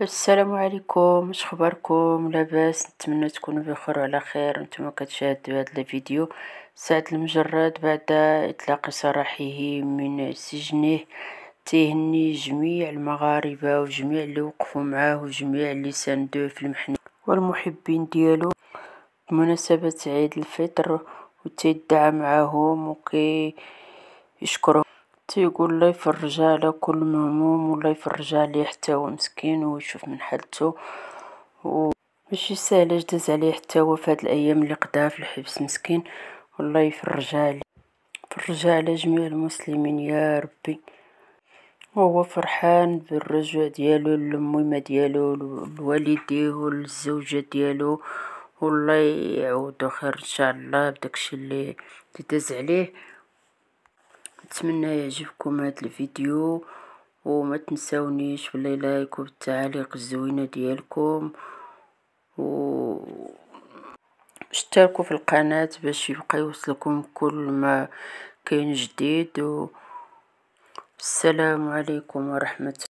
السلام عليكم اش خبركم لاباس نتمنى تكونوا بخير وعلى خير نتوما كتشاهدوا هذا الفيديو سعد المجرد بعد اطلاق سراحه من سجنه تيهني جميع المغاربه وجميع اللي وقفوا معاه وجميع اللي ساندوه في المحنه والمحبين ديالو بمناسبه عيد الفطر وتيدعى معاهم وكي يشكرهم تيقول الله يفرجها على كل مهموم والله يفرجها عليه حتى هو مسكين ويشوف من حالته ماشي ساهل اش داز عليه حتى هو في هاد الايام اللي قداها في الحبس مسكين والله يفرجها عليه فرج على جميع المسلمين يا ربي وهو فرحان بالرجوع ديالو للميمه ديالو لوالديه للزوجه ديالو والله يعود خير ان شاء الله بداكشي اللي داز عليه نتمنى يعجبكم هذا الفيديو وما تنسونيش باللي لايك والتعاليق الزوينه ديالكم و اشتركوا في القناه باش يبقى يوصلكم كل ما كاين جديد و السلام عليكم ورحمه